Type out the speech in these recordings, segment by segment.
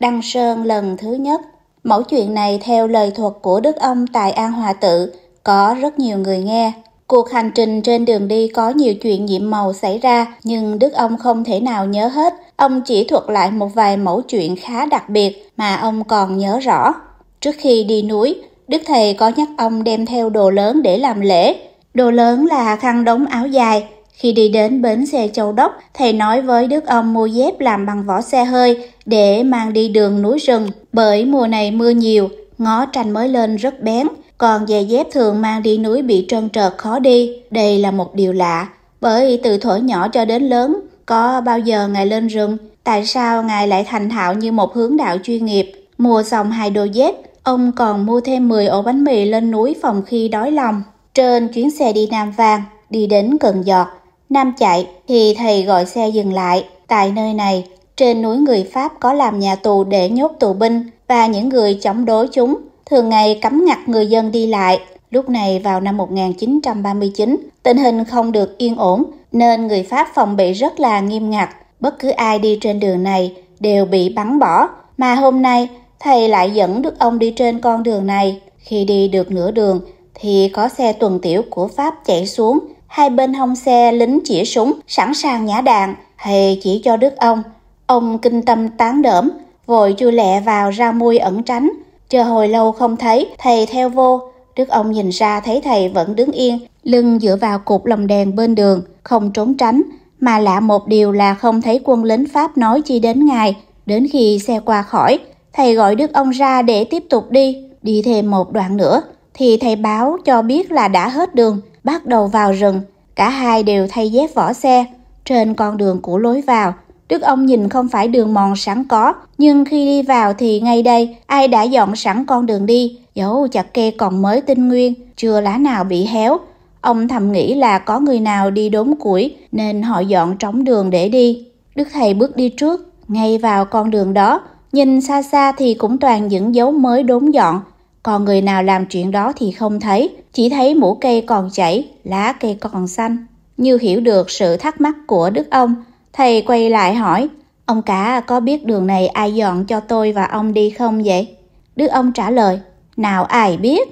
Đăng Sơn lần thứ nhất. Mẫu chuyện này theo lời thuật của Đức ông tại An Hòa Tự, có rất nhiều người nghe. Cuộc hành trình trên đường đi có nhiều chuyện nhiệm màu xảy ra, nhưng Đức ông không thể nào nhớ hết. Ông chỉ thuật lại một vài mẫu chuyện khá đặc biệt mà ông còn nhớ rõ. Trước khi đi núi, Đức Thầy có nhắc ông đem theo đồ lớn để làm lễ. Đồ lớn là khăn đống áo dài, khi đi đến bến xe Châu Đốc, thầy nói với Đức ông mua dép làm bằng vỏ xe hơi để mang đi đường núi rừng. Bởi mùa này mưa nhiều, ngó tranh mới lên rất bén, còn giày dép thường mang đi núi bị trơn trợt khó đi. Đây là một điều lạ, bởi từ thuở nhỏ cho đến lớn, có bao giờ ngài lên rừng? Tại sao ngài lại thành thạo như một hướng đạo chuyên nghiệp? Mua xong hai đôi dép, ông còn mua thêm 10 ổ bánh mì lên núi phòng khi đói lòng. Trên chuyến xe đi Nam Vàng, đi đến Cần Giọt, Nam chạy thì thầy gọi xe dừng lại. Tại nơi này, trên núi người Pháp có làm nhà tù để nhốt tù binh và những người chống đối chúng, thường ngày cấm ngặt người dân đi lại. Lúc này vào năm 1939, tình hình không được yên ổn nên người Pháp phòng bị rất là nghiêm ngặt. Bất cứ ai đi trên đường này đều bị bắn bỏ, mà hôm nay thầy lại dẫn được ông đi trên con đường này. Khi đi được nửa đường thì có xe tuần tiểu của Pháp chạy xuống Hai bên hông xe lính chĩa súng, sẵn sàng nhả đạn, thầy chỉ cho Đức ông. Ông kinh tâm tán đỡm, vội chui lẹ vào ra mui ẩn tránh. Chờ hồi lâu không thấy, thầy theo vô. Đức ông nhìn ra thấy thầy vẫn đứng yên, lưng dựa vào cục lồng đèn bên đường, không trốn tránh. Mà lạ một điều là không thấy quân lính Pháp nói chi đến ngài. Đến khi xe qua khỏi, thầy gọi Đức ông ra để tiếp tục đi. Đi thêm một đoạn nữa, thì thầy báo cho biết là đã hết đường bắt đầu vào rừng. Cả hai đều thay dép vỏ xe. Trên con đường của lối vào, Đức ông nhìn không phải đường mòn sẵn có, nhưng khi đi vào thì ngay đây, ai đã dọn sẵn con đường đi, dấu chặt kê còn mới tinh nguyên, chưa lá nào bị héo. Ông thầm nghĩ là có người nào đi đốn củi nên họ dọn trống đường để đi. Đức thầy bước đi trước, ngay vào con đường đó, nhìn xa xa thì cũng toàn những dấu mới đốn dọn, còn người nào làm chuyện đó thì không thấy, chỉ thấy mũ cây còn chảy, lá cây còn xanh. Như hiểu được sự thắc mắc của Đức ông, thầy quay lại hỏi, ông cả có biết đường này ai dọn cho tôi và ông đi không vậy? Đức ông trả lời, nào ai biết?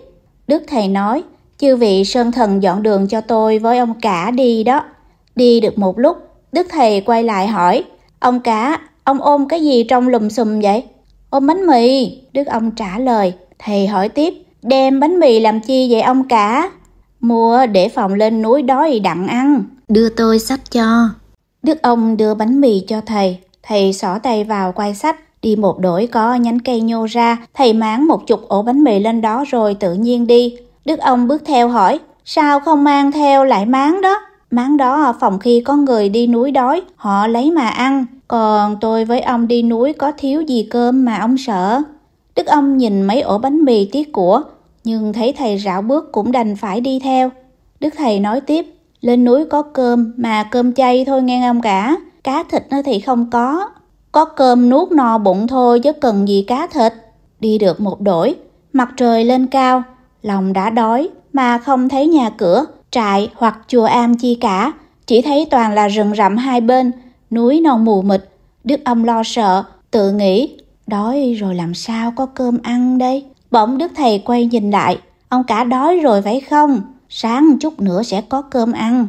Đức thầy nói, chư vị sơn thần dọn đường cho tôi với ông cả đi đó. Đi được một lúc, Đức thầy quay lại hỏi, ông cả, ông ôm cái gì trong lùm xùm vậy? Ôm bánh mì, Đức ông trả lời, Thầy hỏi tiếp, đem bánh mì làm chi vậy ông cả? Mua để phòng lên núi đói đặng ăn. Đưa tôi sách cho. Đức ông đưa bánh mì cho thầy. Thầy xỏ tay vào quay sách. Đi một đổi có nhánh cây nhô ra. Thầy máng một chục ổ bánh mì lên đó rồi tự nhiên đi. Đức ông bước theo hỏi, sao không mang theo lại máng đó? Máng đó phòng khi có người đi núi đói, họ lấy mà ăn. Còn tôi với ông đi núi có thiếu gì cơm mà ông sợ? Đức ông nhìn mấy ổ bánh mì tiếc của, nhưng thấy thầy rảo bước cũng đành phải đi theo. Đức thầy nói tiếp, lên núi có cơm mà cơm chay thôi nghe ông cả, cá thịt nó thì không có. Có cơm nuốt no bụng thôi chứ cần gì cá thịt. Đi được một đổi, mặt trời lên cao, lòng đã đói mà không thấy nhà cửa, trại hoặc chùa am chi cả, chỉ thấy toàn là rừng rậm hai bên, núi non mù mịt. Đức ông lo sợ, tự nghĩ Đói rồi làm sao có cơm ăn đây? Bỗng đức thầy quay nhìn lại, ông cả đói rồi phải không? Sáng chút nữa sẽ có cơm ăn.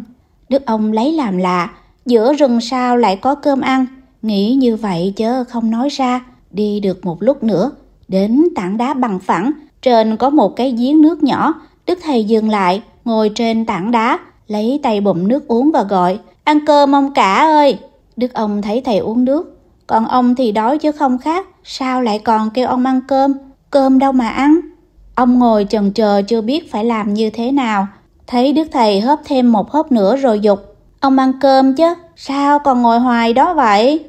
Đức ông lấy làm lạ, giữa rừng sao lại có cơm ăn? Nghĩ như vậy chớ không nói ra, đi được một lúc nữa, đến tảng đá bằng phẳng, trên có một cái giếng nước nhỏ, đức thầy dừng lại, ngồi trên tảng đá, lấy tay bụng nước uống và gọi, ăn cơm ông cả ơi! Đức ông thấy thầy uống nước, còn ông thì đói chứ không khác, Sao lại còn kêu ông ăn cơm? Cơm đâu mà ăn? Ông ngồi chần chờ chưa biết phải làm như thế nào. Thấy Đức Thầy hớp thêm một hớp nữa rồi dục. Ông ăn cơm chứ, sao còn ngồi hoài đó vậy?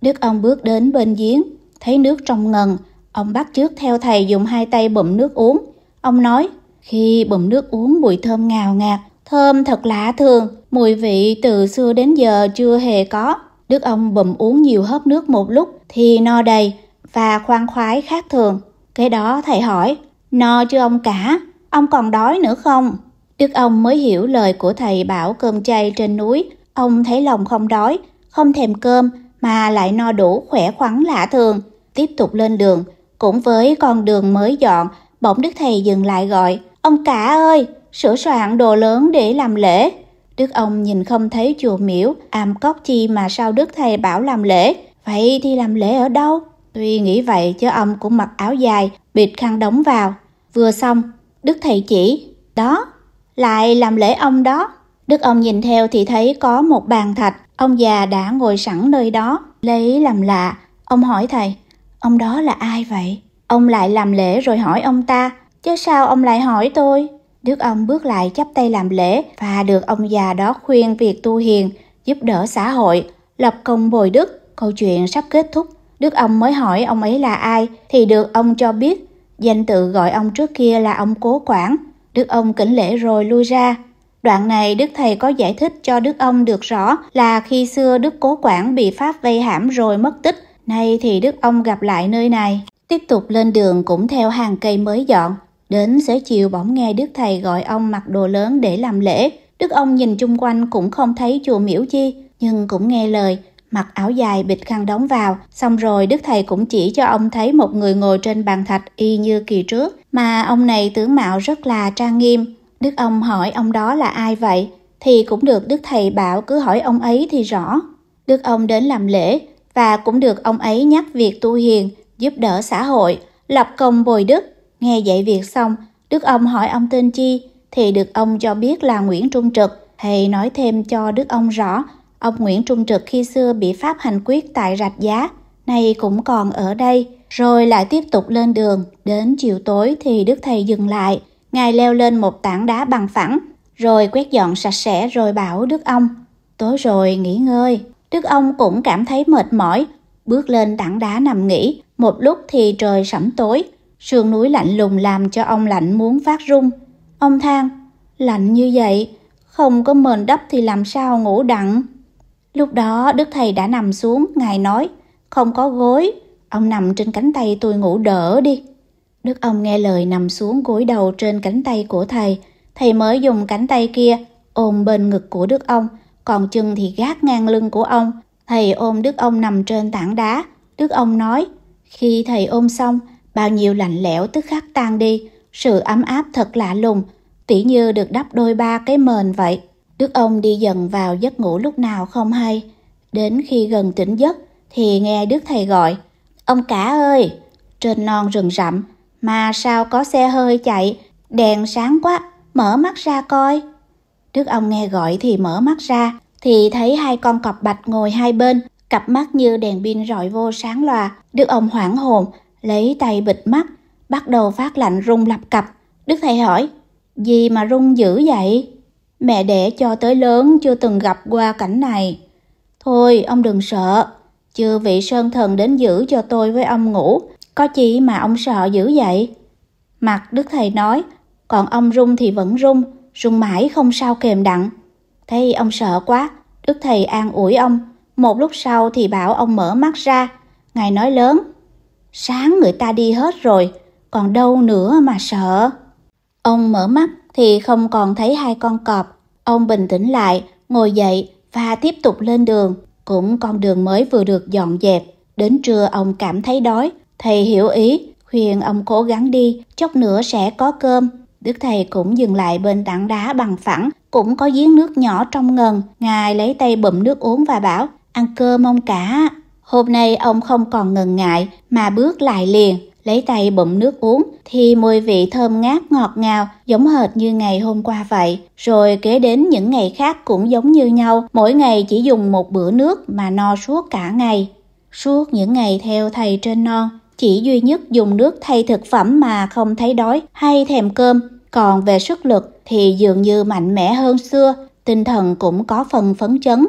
Đức ông bước đến bên giếng, thấy nước trong ngần. Ông bắt trước theo thầy dùng hai tay bụm nước uống. Ông nói, khi bụm nước uống mùi thơm ngào ngạt, thơm thật lạ thường, mùi vị từ xưa đến giờ chưa hề có. Đức ông bụm uống nhiều hớp nước một lúc thì no đầy, và khoan khoái khác thường. Kế đó thầy hỏi, no chưa ông cả, ông còn đói nữa không? Đức ông mới hiểu lời của thầy bảo cơm chay trên núi, ông thấy lòng không đói, không thèm cơm mà lại no đủ khỏe khoắn lạ thường. Tiếp tục lên đường, cũng với con đường mới dọn, bỗng Đức Thầy dừng lại gọi, ông cả ơi, sửa soạn đồ lớn để làm lễ. Đức ông nhìn không thấy chùa miễu, am cốc chi mà sao Đức Thầy bảo làm lễ, vậy thì làm lễ ở đâu? Tuy nghĩ vậy chứ ông cũng mặc áo dài, bịt khăn đóng vào. Vừa xong, Đức thầy chỉ, đó, lại làm lễ ông đó. Đức ông nhìn theo thì thấy có một bàn thạch, ông già đã ngồi sẵn nơi đó. Lấy làm lạ, ông hỏi thầy, ông đó là ai vậy? Ông lại làm lễ rồi hỏi ông ta, chứ sao ông lại hỏi tôi? Đức ông bước lại chắp tay làm lễ và được ông già đó khuyên việc tu hiền, giúp đỡ xã hội, lập công bồi đức. Câu chuyện sắp kết thúc Đức ông mới hỏi ông ấy là ai thì được ông cho biết. Danh tự gọi ông trước kia là ông Cố Quảng. Đức ông kính lễ rồi lui ra. Đoạn này Đức Thầy có giải thích cho Đức ông được rõ là khi xưa Đức Cố Quảng bị Pháp vây hãm rồi mất tích, nay thì Đức ông gặp lại nơi này. Tiếp tục lên đường cũng theo hàng cây mới dọn. Đến xế chiều bỗng nghe Đức Thầy gọi ông mặc đồ lớn để làm lễ. Đức ông nhìn chung quanh cũng không thấy chùa miễu chi, nhưng cũng nghe lời, mặc áo dài bịt khăn đóng vào. Xong rồi Đức Thầy cũng chỉ cho ông thấy một người ngồi trên bàn thạch y như kỳ trước, mà ông này tướng mạo rất là trang nghiêm. Đức ông hỏi ông đó là ai vậy? Thì cũng được Đức Thầy bảo cứ hỏi ông ấy thì rõ. Đức ông đến làm lễ và cũng được ông ấy nhắc việc tu hiền, giúp đỡ xã hội, lập công bồi đức. Nghe dạy việc xong, Đức ông hỏi ông tên chi thì được ông cho biết là Nguyễn Trung Trực. Thầy nói thêm cho Đức ông rõ Ông Nguyễn Trung Trực khi xưa bị Pháp hành quyết tại Rạch Giá, nay cũng còn ở đây, rồi lại tiếp tục lên đường. Đến chiều tối thì Đức Thầy dừng lại, Ngài leo lên một tảng đá bằng phẳng, rồi quét dọn sạch sẽ rồi bảo Đức ông. Tối rồi nghỉ ngơi, Đức ông cũng cảm thấy mệt mỏi, bước lên tảng đá nằm nghỉ, một lúc thì trời sẫm tối, sườn núi lạnh lùng làm cho ông lạnh muốn phát run. Ông than, lạnh như vậy, không có mền đắp thì làm sao ngủ đặng. Lúc đó Đức Thầy đã nằm xuống, Ngài nói, không có gối, ông nằm trên cánh tay tôi ngủ đỡ đi. Đức ông nghe lời nằm xuống gối đầu trên cánh tay của thầy, thầy mới dùng cánh tay kia ôm bên ngực của Đức ông, còn chân thì gác ngang lưng của ông. Thầy ôm Đức ông nằm trên tảng đá, Đức ông nói, khi thầy ôm xong, bao nhiêu lạnh lẽo tức khắc tan đi, sự ấm áp thật lạ lùng, tỉ như được đắp đôi ba cái mền vậy. Đức ông đi dần vào giấc ngủ lúc nào không hay. Đến khi gần tỉnh giấc thì nghe Đức thầy gọi. Ông cả ơi! Trên non rừng rậm mà sao có xe hơi chạy, đèn sáng quá, mở mắt ra coi. Đức ông nghe gọi thì mở mắt ra, thì thấy hai con cọp bạch ngồi hai bên, cặp mắt như đèn pin rọi vô sáng loà. Đức ông hoảng hồn, lấy tay bịt mắt, bắt đầu phát lạnh rung lập cặp Đức thầy hỏi, gì mà rung dữ vậy? Mẹ đẻ cho tới lớn chưa từng gặp qua cảnh này. Thôi, ông đừng sợ. Chưa vị sơn thần đến giữ cho tôi với ông ngủ. Có chi mà ông sợ dữ vậy? Mặt đức thầy nói, còn ông run thì vẫn run, run mãi không sao kềm đặng. Thấy ông sợ quá, đức thầy an ủi ông. Một lúc sau thì bảo ông mở mắt ra. Ngài nói lớn, sáng người ta đi hết rồi, còn đâu nữa mà sợ. Ông mở mắt thì không còn thấy hai con cọp. Ông bình tĩnh lại, ngồi dậy và tiếp tục lên đường. Cũng con đường mới vừa được dọn dẹp. Đến trưa ông cảm thấy đói. Thầy hiểu ý, khuyên ông cố gắng đi, chốc nữa sẽ có cơm. Đức thầy cũng dừng lại bên tảng đá bằng phẳng, cũng có giếng nước nhỏ trong ngần. Ngài lấy tay bụm nước uống và bảo, ăn cơm ông cả. Hôm nay ông không còn ngần ngại mà bước lại liền lấy tay bụng nước uống thì mùi vị thơm ngát ngọt ngào giống hệt như ngày hôm qua vậy. Rồi kế đến những ngày khác cũng giống như nhau, mỗi ngày chỉ dùng một bữa nước mà no suốt cả ngày. Suốt những ngày theo thầy trên non, chỉ duy nhất dùng nước thay thực phẩm mà không thấy đói hay thèm cơm. Còn về sức lực thì dường như mạnh mẽ hơn xưa, tinh thần cũng có phần phấn chấn.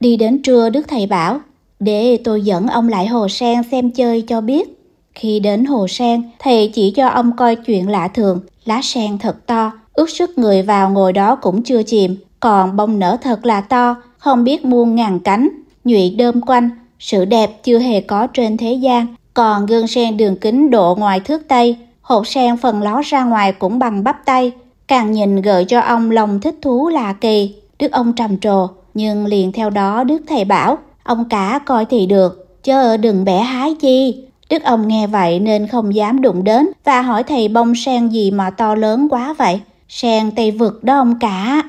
Đi đến trưa Đức Thầy bảo, để tôi dẫn ông lại hồ sen xem chơi cho biết. Khi đến hồ sen, thầy chỉ cho ông coi chuyện lạ thường, lá sen thật to, ước sức người vào ngồi đó cũng chưa chìm, còn bông nở thật là to, không biết muôn ngàn cánh, nhụy đơm quanh, sự đẹp chưa hề có trên thế gian, còn gương sen đường kính độ ngoài thước tay hột sen phần ló ra ngoài cũng bằng bắp tay, càng nhìn gợi cho ông lòng thích thú lạ kỳ. Đức ông trầm trồ, nhưng liền theo đó Đức thầy bảo, ông cả coi thì được, chớ đừng bẻ hái chi, Đức ông nghe vậy nên không dám đụng đến và hỏi thầy bông sen gì mà to lớn quá vậy? Sen Tây Vực đó ông cả.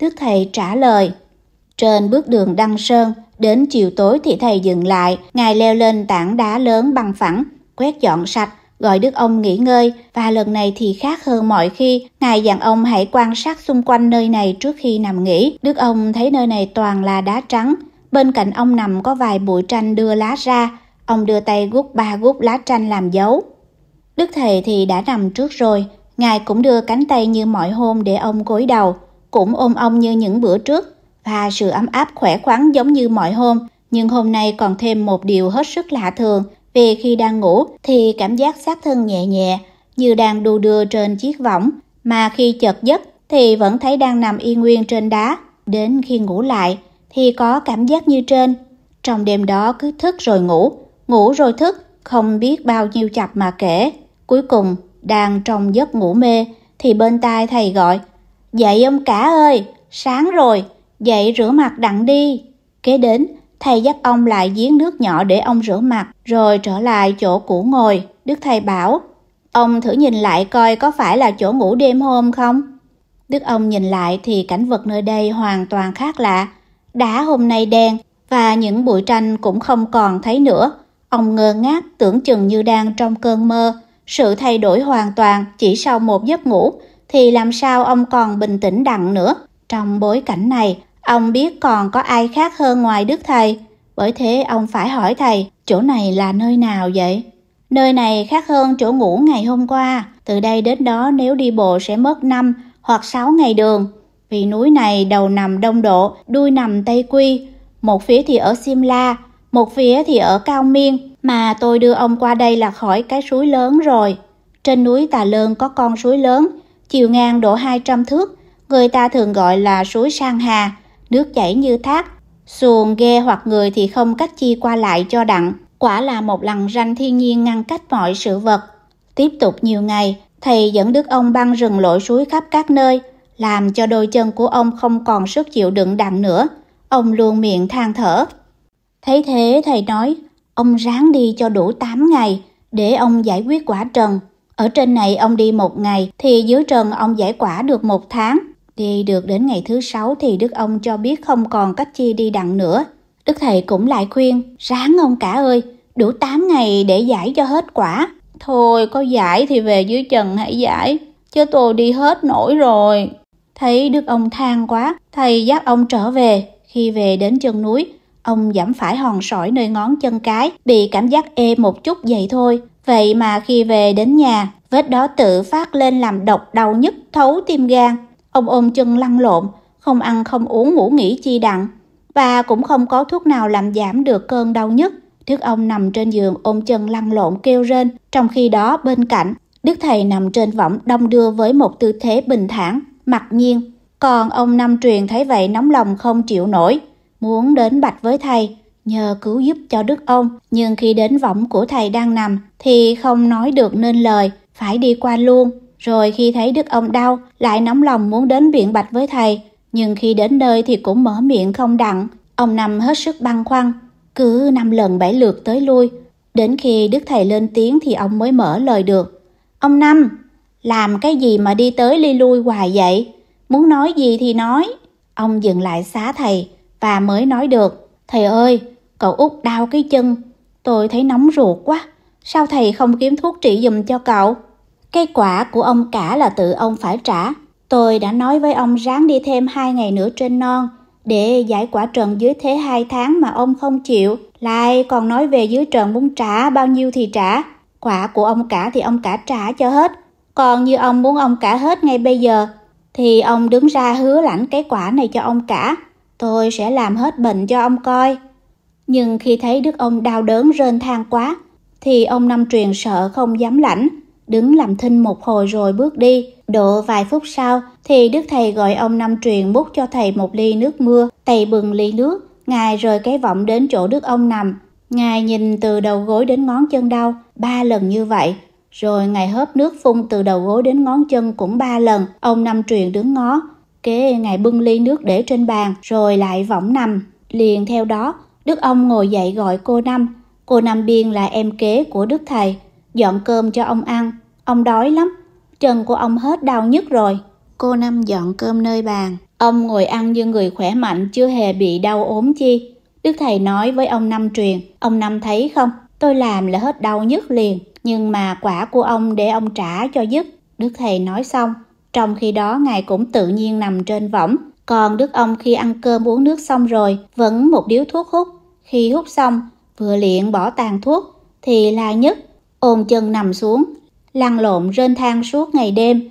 Đức thầy trả lời. Trên bước đường Đăng Sơn, đến chiều tối thì thầy dừng lại, ngài leo lên tảng đá lớn bằng phẳng, quét dọn sạch, gọi Đức ông nghỉ ngơi và lần này thì khác hơn mọi khi, ngài dặn ông hãy quan sát xung quanh nơi này trước khi nằm nghỉ. Đức ông thấy nơi này toàn là đá trắng, bên cạnh ông nằm có vài bụi tranh đưa lá ra, Ông đưa tay gút ba gút lá tranh làm dấu. Đức thầy thì đã nằm trước rồi, Ngài cũng đưa cánh tay như mọi hôm để ông gối đầu, cũng ôm ông như những bữa trước, và sự ấm áp khỏe khoắn giống như mọi hôm, nhưng hôm nay còn thêm một điều hết sức lạ thường, vì khi đang ngủ thì cảm giác xác thân nhẹ nhẹ, như đang đu đưa trên chiếc võng, mà khi chợt giấc thì vẫn thấy đang nằm yên nguyên trên đá. Đến khi ngủ lại thì có cảm giác như trên. Trong đêm đó cứ thức rồi ngủ, ngủ rồi thức, không biết bao nhiêu chập mà kể. Cuối cùng, đang trong giấc ngủ mê, thì bên tai thầy gọi, dậy ông cả ơi, sáng rồi, dậy rửa mặt đặng đi. Kế đến, thầy dắt ông lại giếng nước nhỏ để ông rửa mặt, rồi trở lại chỗ cũ ngồi. Đức thầy bảo, ông thử nhìn lại coi có phải là chỗ ngủ đêm hôm không? Đức ông nhìn lại thì cảnh vật nơi đây hoàn toàn khác lạ. Đá hôm nay đen và những bụi tranh cũng không còn thấy nữa. Ông ngơ ngác tưởng chừng như đang trong cơn mơ, sự thay đổi hoàn toàn chỉ sau một giấc ngủ thì làm sao ông còn bình tĩnh đặng nữa. Trong bối cảnh này, ông biết còn có ai khác hơn ngoài Đức Thầy, bởi thế ông phải hỏi Thầy, chỗ này là nơi nào vậy? Nơi này khác hơn chỗ ngủ ngày hôm qua, từ đây đến đó nếu đi bộ sẽ mất 5 hoặc 6 ngày đường. Vì núi này đầu nằm đông độ, đuôi nằm tây quy, một phía thì ở Simla, một phía thì ở Cao Miên, mà tôi đưa ông qua đây là khỏi cái suối lớn rồi. Trên núi Tà Lơn có con suối lớn, chiều ngang độ 200 thước, người ta thường gọi là suối Sang Hà, nước chảy như thác. Xuồng, ghe hoặc người thì không cách chi qua lại cho đặng, quả là một lằn ranh thiên nhiên ngăn cách mọi sự vật. Tiếp tục nhiều ngày, thầy dẫn đức ông băng rừng lội suối khắp các nơi, làm cho đôi chân của ông không còn sức chịu đựng đặng nữa. Ông luôn miệng than thở. Thấy thế thầy nói, ông ráng đi cho đủ 8 ngày để ông giải quyết quả trần. Ở trên này ông đi một ngày thì dưới trần ông giải quả được một tháng. Đi được đến ngày thứ sáu thì Đức ông cho biết không còn cách chi đi đặng nữa. Đức thầy cũng lại khuyên, ráng ông cả ơi, đủ 8 ngày để giải cho hết quả. Thôi có giải thì về dưới trần hãy giải, chứ tôi đi hết nổi rồi. Thấy Đức ông than quá, thầy dắt ông trở về. Khi về đến chân núi, Ông giảm phải hòn sỏi nơi ngón chân cái, bị cảm giác ê một chút vậy thôi. Vậy mà khi về đến nhà, vết đó tự phát lên làm độc đau nhức thấu tim gan. Ông ôm chân lăn lộn, không ăn không uống ngủ nghỉ chi đặng. Và cũng không có thuốc nào làm giảm được cơn đau nhức. Đức ông nằm trên giường ôm chân lăn lộn kêu rên, trong khi đó bên cạnh, Đức thầy nằm trên võng đông đưa với một tư thế bình thản, mặc nhiên. Còn ông Nam Truyền thấy vậy nóng lòng không chịu nổi, muốn đến bạch với thầy nhờ cứu giúp cho đức ông nhưng khi đến võng của thầy đang nằm thì không nói được nên lời phải đi qua luôn rồi khi thấy đức ông đau lại nóng lòng muốn đến biện bạch với thầy nhưng khi đến nơi thì cũng mở miệng không đặng ông nằm hết sức băn khoăn cứ năm lần bảy lượt tới lui đến khi đức thầy lên tiếng thì ông mới mở lời được ông năm làm cái gì mà đi tới ly lui hoài vậy muốn nói gì thì nói ông dừng lại xá thầy và mới nói được Thầy ơi, cậu út đau cái chân, tôi thấy nóng ruột quá, sao thầy không kiếm thuốc trị dùm cho cậu? Cái quả của ông cả là tự ông phải trả, tôi đã nói với ông ráng đi thêm hai ngày nữa trên non để giải quả trần dưới thế hai tháng mà ông không chịu, lại còn nói về dưới trần muốn trả bao nhiêu thì trả. Quả của ông cả thì ông cả trả cho hết, còn như ông muốn ông cả hết ngay bây giờ thì ông đứng ra hứa lãnh cái quả này cho ông cả Tôi sẽ làm hết bệnh cho ông coi. Nhưng khi thấy đức ông đau đớn rên than quá, thì ông năm truyền sợ không dám lãnh, đứng làm thinh một hồi rồi bước đi. Độ vài phút sau thì đức thầy gọi ông năm truyền múc cho thầy một ly nước mưa, thầy bừng ly nước, ngài rời cái vọng đến chỗ đức ông nằm. Ngài nhìn từ đầu gối đến ngón chân đau, ba lần như vậy, rồi ngài hớp nước phun từ đầu gối đến ngón chân cũng ba lần. Ông năm truyền đứng ngó, cái ngài bưng ly nước để trên bàn rồi lại võng nằm. Liền theo đó, Đức ông ngồi dậy gọi cô Năm. Cô Năm Biên là em kế của Đức Thầy, dọn cơm cho ông ăn. Ông đói lắm, chân của ông hết đau nhức rồi. Cô Năm dọn cơm nơi bàn. Ông ngồi ăn như người khỏe mạnh chưa hề bị đau ốm chi. Đức Thầy nói với ông Năm truyền, ông Năm thấy không, tôi làm là hết đau nhức liền, nhưng mà quả của ông để ông trả cho dứt. Đức Thầy nói xong, trong khi đó ngài cũng tự nhiên nằm trên võng, còn đức ông khi ăn cơm uống nước xong rồi vẫn một điếu thuốc hút. Khi hút xong, vừa liện bỏ tàn thuốc thì la nhất, ôm chân nằm xuống, lăn lộn rên thang suốt ngày đêm.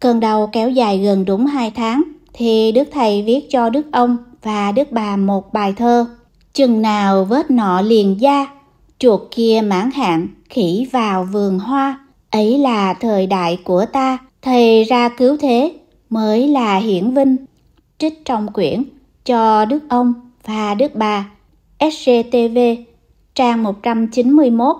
Cơn đau kéo dài gần đúng hai tháng thì đức thầy viết cho đức ông và đức bà một bài thơ. Chừng nào vết nọ liền da, chuột kia mãn hạn khỉ vào vườn hoa ấy là thời đại của ta thầy ra cứu thế mới là hiển vinh trích trong quyển cho đức ông và đức bà SGTV trang 191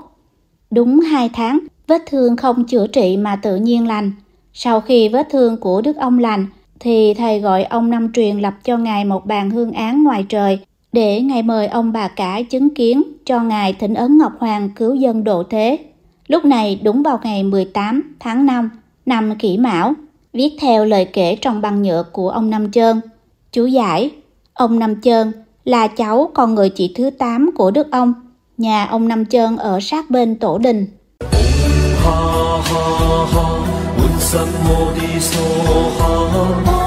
đúng 2 tháng vết thương không chữa trị mà tự nhiên lành sau khi vết thương của đức ông lành thì thầy gọi ông năm truyền lập cho ngài một bàn hương án ngoài trời để ngài mời ông bà cả chứng kiến cho ngài thỉnh ấn Ngọc Hoàng cứu dân độ thế. Lúc này đúng vào ngày 18 tháng 5 năm kỷ mão, viết theo lời kể trong băng nhựa của ông Nam Trơn. Chú giải, ông Nam Trơn là cháu con người chị thứ 8 của Đức ông, nhà ông Nam Trơn ở sát bên Tổ Đình. Ha ha ha,